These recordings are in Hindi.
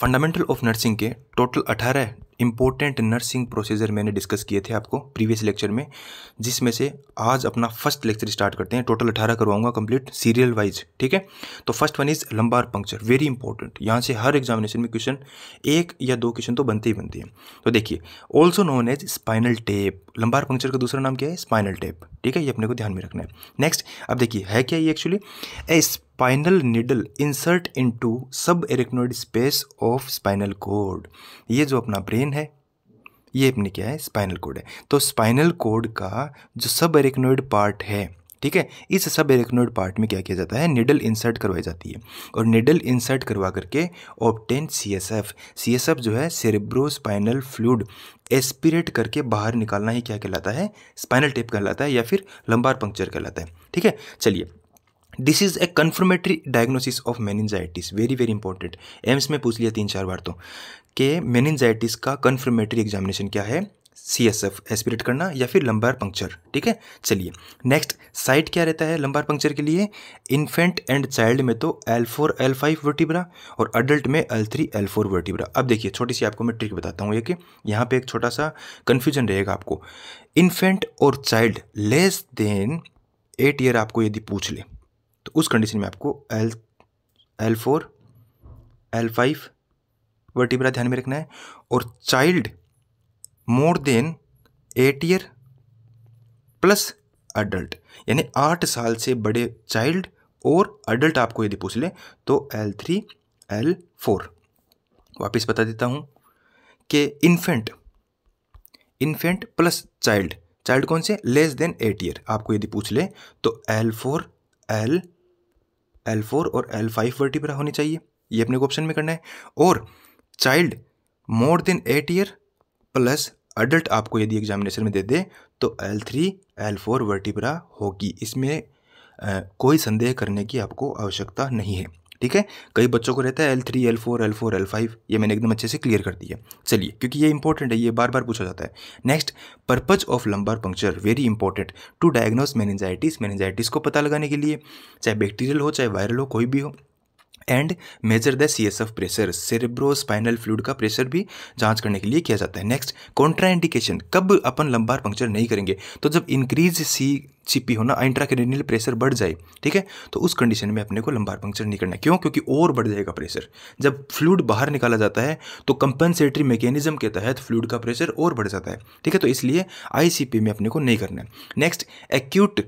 फंडामेंटल ऑफ नर्सिंग के टोटल अठारह इम्पोर्टेंट नर्सिंग प्रोसीजर मैंने डिस्कस किए थे आपको प्रीवियस लेक्चर में जिसमें से आज अपना फर्स्ट लेक्चर स्टार्ट करते हैं टोटल अठारह करवाऊंगा कंप्लीट सीरियल वाइज ठीक है तो first one is lumbar puncture very important यहाँ से हर एग्जामिनेशन में क्वेश्चन एक या दो क्वेश्चन तो बनते ही बनते हैं तो देखिए also known as spinal tap lumbar puncture का दूसरा नाम क्या है स्पाइनल टेप ठीक है ये अपने को ध्यान में रखना है नेक्स्ट अब देखिए है क्या ये actually a spinal needle insert into subarachnoid space of spinal cord ये जो अपना ब्रेन ब्रेन है ये अपने क्या है स्पाइनल कोड है तो स्पाइनल कोड का जो सब एरेक्नोइड पार्ट है ठीक है इस सब एरेक्नोइड पार्ट में क्या किया जाता है निडल इंसर्ट करवाई जाती है और निडल इंसर्ट करवा करके obtain C S F C S F जो है सेरेब्रोस्पाइनल फ्लूड एस्पिरेट करके बाहर निकालना ही क्या कहलाता है स्पाइनल टेप कहलाता है या फिर लंबार पंक्चर कहलाता है ठीक है चलिए this is a confirmatory diagnosis of meningitis very very important AIIMS में पूछ लिया तीन चार बार तो कि मेनिनजाइटिस का कन्फर्मेटरी एग्जामिनेशन क्या है सी एस एफ एस्पिरेट करना या फिर लंबार पंक्चर ठीक है चलिए नेक्स्ट साइट क्या रहता है लंबार पंक्चर के लिए इन्फेंट एंड चाइल्ड में तो L four L five vertebra और अडल्ट में L three L four vertebra अब देखिए छोटी सी आपको मैं ट्रिक बताता हूँ ये कि यहाँ पे एक छोटा सा कन्फ्यूजन रहेगा आपको इन्फेंट और child less than eight year आपको यदि पूछ ले तो उस कंडीशन में आपको L L four L five vertebra ध्यान में रखना है और child more than eight year plus adult यानी आठ साल से बड़े चाइल्ड और अडल्ट आपको यदि पूछ ले तो एल थ्री एल फोर वापिस बता देता हूँ कि infant infant plus child child कौन से लेस देन एट ईयर आपको यदि पूछ ले तो L four L L four और एल फाइव वर्टिब्रा होनी चाहिए ये अपने को ऑप्शन में करना है और child more than eight year plus adult आपको यदि एग्जामिनेशन में दे दे तो L three L four vertebra होगी इसमें आ, कोई संदेह करने की आपको आवश्यकता नहीं है ठीक है कई बच्चों को रहता है L three L four L four L five ये मैंने एकदम अच्छे से क्लियर कर दिया चलिए क्योंकि ये इंपॉर्टेंट है ये बार बार पूछा जाता है next purpose of lumbar puncture very important to diagnose meningitis meningitis को पता लगाने के लिए चाहे बैक्टीरियल हो चाहे वायरल हो कोई भी हो and measure the C S F pressure cerebrospinal fluid का प्रेशर भी जांच करने के लिए किया जाता है नेक्स्ट कॉन्ट्राइंडिकेशन कब अपन लंबार पंक्चर नहीं करेंगे तो जब इंक्रीज सी चिपी होना इंट्राक्रेनियल प्रेशर बढ़ जाए ठीक है तो उस कंडीशन में अपने को लंबार पंक्चर नहीं करना क्यों क्योंकि और बढ़ जाएगा प्रेशर जब फ्लूड बाहर निकाला जाता है तो कंपनसेटरी मैकेनिज्म के तहत फ्लूड का प्रेशर और बढ़ जाता है ठीक है तो इसलिए आई में अपने को नहीं करना है next acute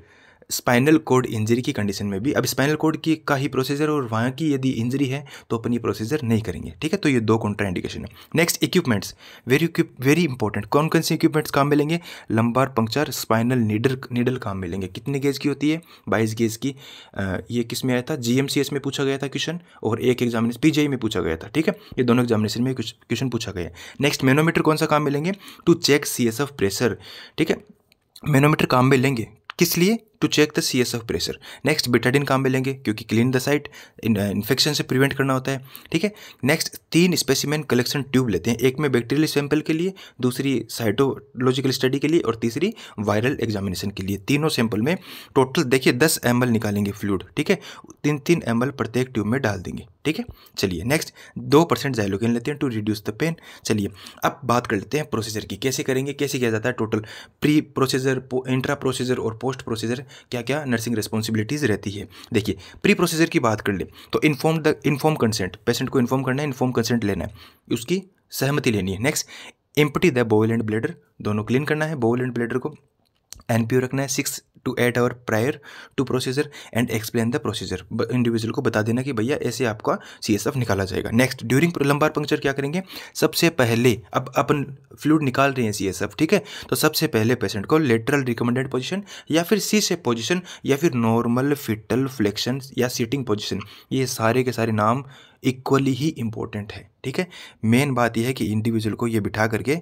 spinal cord injury की कंडीशन में भी अब स्पाइनल कोड की का ही प्रोसीजर और वहाँ की यदि इंजरी है तो अपन ये प्रोसीजर नहीं करेंगे ठीक है तो ये दो इंडिकेशन है next equipments very very important कौन कौन से इक्विपमेंट्स काम मिलेंगे lumbar puncture spinal needle needle काम मिलेंगे कितने गेज की होती है बाईस गेज की आ, ये किस में आया था जी में पूछा गया था क्वेश्चन और एक एग्जामिनेशन पी में पूछा गया था ठीक है ये दोनों एग्जामिनेशन में क्वेश्चन पूछा गया नेक्स्ट मेनोमीटर कौन सा काम मिलेंगे टू चेक सी प्रेशर ठीक है मेनोमीटर काम में लेंगे किस लिए to check the C S of pressure next betadine काम में लेंगे क्योंकि क्लीन द साइट इन्फेक्शन से प्रिवेंट करना होता है ठीक है नेक्स्ट तीन स्पेसिमेन कलेक्शन ट्यूब लेते हैं एक में बैक्टीरियल सैंपल के लिए दूसरी साइटोलॉजिकल स्टडी के लिए और तीसरी वायरल एग्जामिनेशन के लिए तीनों सैंपल में टोटल देखिए दस एम निकालेंगे फ्लूड ठीक है तीन तीन एम प्रत्येक ट्यूब में डाल देंगे ठीक है चलिए नेक्स्ट दो परसेंट जाइलोगेन लेते हैं टू रिड्यूस द पेन चलिए अब बात कर लेते हैं प्रोसीजर की कैसे करेंगे कैसे किया जाता है total pre procedure intra procedure और पोस्ट प्रोसीजर क्या क्या नर्सिंग रिस्पॉन्सिबिलिटीज़ रहती है देखिए प्री प्रोसीजर की बात कर ले तो inform the inform consent patient को इन्फॉर्म करना है इन्फॉर्म कंसेंट लेना है उसकी सहमति लेनी है next empty the bowel and bladder दोनों क्लीन करना है बोवल एंड ब्लेडर को एनपीओ रखना है six to eight hour prior to procedure and explain the procedure individual को बता देना कि भैया ऐसे आपका सी निकाला जाएगा नेक्स्ट ड्यूरिंग लंबार पंक्चर क्या करेंगे सबसे पहले अब अपन फ्लूड निकाल रहे हैं सी ठीक है तो सबसे पहले पेशेंट को लेटरल रिकमेंडेड पोजिशन या फिर सी से पोजिशन या फिर नॉर्मल फिटल फ्लेक्शन या सीटिंग पोजिशन ये सारे के सारे नाम इक्वली ही इंपॉर्टेंट है ठीक है मेन बात यह है कि इंडिविजुअल को ये बिठा करके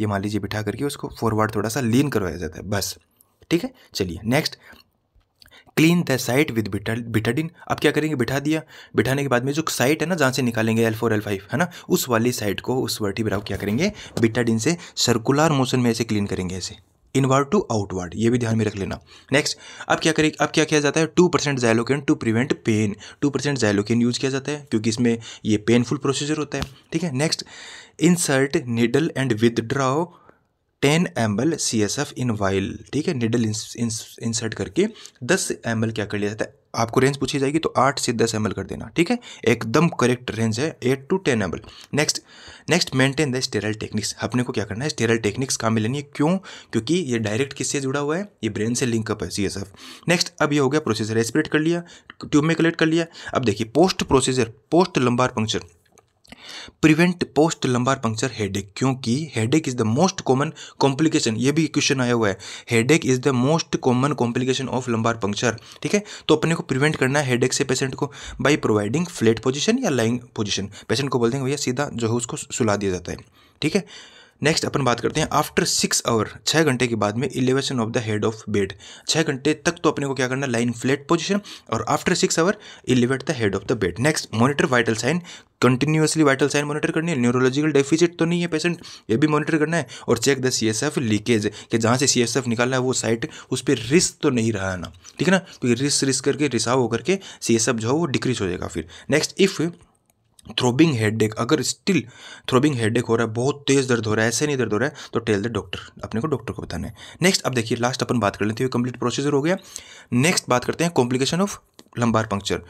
ये मान लीजिए बिठा करके उसको फॉरवर्ड थोड़ा सा लीन करवाया जाता है बस ठीक है चलिए next clean the site with betadine अब क्या करेंगे बिठा दिया बिठाने के बाद में जो साइट है ना जहाँ से निकालेंगे एल फोर एल फाइव है ना उस वाली साइट को उस वर्टिब्रा को क्या करेंगे बिटाडिन से सर्कुलर मोशन में ऐसे क्लीन करेंगे ऐसे इनवर्ड टू आउटवर्ड ये भी ध्यान में रख लेना नेक्स्ट अब क्या करें अब क्या किया जाता है two percent xylocaine to prevent pain two percent xylocaine use किया जाता है क्योंकि इसमें ये पेनफुल प्रोसीजर होता है ठीक है next insert needle and withdraw ten M L C S F in vial ठीक है निडल इंसर्ट करके दस एम एल क्या कर लिया जाता है आपको रेंज पूछी जाएगी तो आठ से दस एम एल कर देना ठीक है एकदम करेक्ट रेंज है eight to ten M L next next maintain the sterile techniques अपने को क्या करना है स्टेरल टेक्निक्स काम में लेनी है क्यों क्योंकि ये डायरेक्ट किससे जुड़ा हुआ है ये ब्रेन से लिंकअप है सी एस एफ नेक्स्ट अब ये हो गया प्रोसीजर एस्पिरेट कर लिया ट्यूब में कलेक्ट कर लिया अब देखिए post procedure post lumbar puncture prevent post lumbar puncture headache क्योंकि headache is the most common complication ये भी क्वेश्चन आया हुआ है headache is the most common complication of lumbar puncture ठीक है तो अपने को प्रिवेंट करना है हेडेक से पेशेंट को बाई प्रोवाइडिंग फ्लेट पोजिशन या लाइंग पोजिशन पेशेंट को बोलते हैं भैया सीधा जो है उसको सुला दिया जाता है ठीक है नेक्स्ट अपन बात करते हैं आफ्टर सिक्स आवर छः घंटे के बाद में elevation of the head of bed छः घंटे तक तो अपने को क्या करना लाइन फ्लैट पोजिशन और after six hour elevate the head of the bed next monitor vital sign continuously vital sign monitor करनी है न्यूरोलॉजिकल डेफिसिट तो नहीं है पेशेंट ये भी मॉनिटर करना है और check the C S F leakage कि जहाँ से सी एस एफ निकालना है वो साइट उस पर रिस्क तो नहीं रहा है ना ठीक है ना क्योंकि रिस्क रिस्क करके रिसाव होकर के सी एस एफ जो है वो डिक्रीज हो जाएगा फिर नेक्स्ट इफ़ थ्रोबिंग हेडेक अगर स्टिल थ्रोबिंग हेडेक हो रहा है बहुत तेज़ दर्द हो रहा है ऐसे नहीं दर्द हो रहा है तो टेल द डॉक्टर अपने को डॉक्टर को बताना है नेक्स्ट अब देखिए लास्ट अपन बात कर लेते हैं कंप्लीट प्रोसीजर हो गया नेक्स्ट बात करते हैं कॉम्प्लिकेशन ऑफ लंबार पंक्चर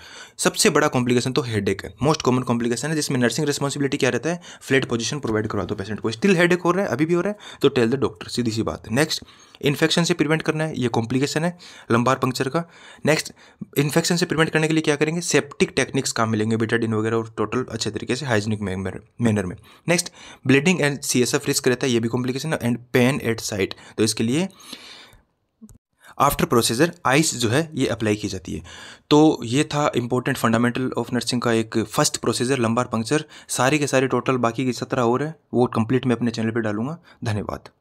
सबसे बड़ा कॉम्प्लिकेशन तो हेड है मोस्ट कॉमन कॉम्प्लिकेशन है जिसमें नर्सिंग रिस्पॉन्सिबिलिटी क्या रहता है फ्लैट पोजीशन प्रोवाइड करवा दो पेशेंट को स्टिल हेड हो रहा है अभी भी हो रहा है तो टेल द डॉक्टर सीधी सी बात है नेक्स्ट इन्फेक्शन से प्रिवेंट करना है ये कॉम्प्लिकेशन है लंबार पंक्चर का नेक्स्ट इन्फेक्शन से प्रिवेंट करने के लिए क्या करेंगे सेप्टिक टेक्निक्स काम मिलेंगे बेटाडिन वगैरह और टोटल अच्छे तरीके से हाइजीनिक मैनर में नेक्स्ट ब्लीडिंग एंड सी रिस्क रहता है ये भी complication and pain at site तो इसके लिए आफ्टर प्रोसीजर आइस जो है ये अप्लाई की जाती है तो ये था इंपॉर्टेंट फंडामेंटल ऑफ नर्सिंग का एक फर्स्ट प्रोसीजर लंबार पंक्चर सारे के सारे टोटल बाकी की सत्रह और है वो कंप्लीट मैं अपने चैनल पर डालूंगा धन्यवाद